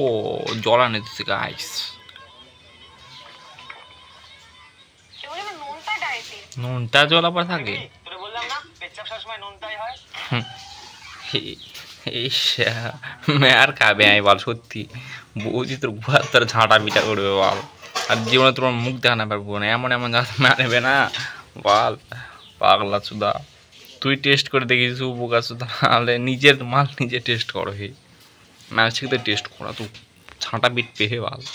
ও জল আনে দিচ্ছে গাইস নুনটা জল আবার থাকে আর খাবে আমি বল সত্যি বৌজি তোর গুহার তোর ঝাঁটা পিটা করবে বল আর জীবনে তোমার মুখ দেখা না পারবো না এমন এমন ঝাঁটা মারবে না বল পাগলা চুদা তুই টেস্ট করে দেখিস উপকার তাহলে নিজের মাল নিজে টেস্ট করো হে ম্যাচ থেকে টেস্ট করা তো ছাঁটা বিট পেহে ভালো